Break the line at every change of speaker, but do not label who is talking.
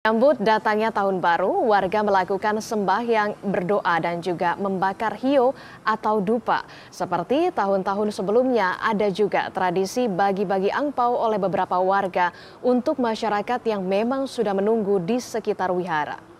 Sambut datangnya tahun baru, warga melakukan sembahyang, berdoa dan juga membakar hio atau dupa. Seperti tahun-tahun sebelumnya, ada juga tradisi bagi-bagi angpau oleh beberapa warga untuk masyarakat yang memang sudah menunggu di sekitar wihara.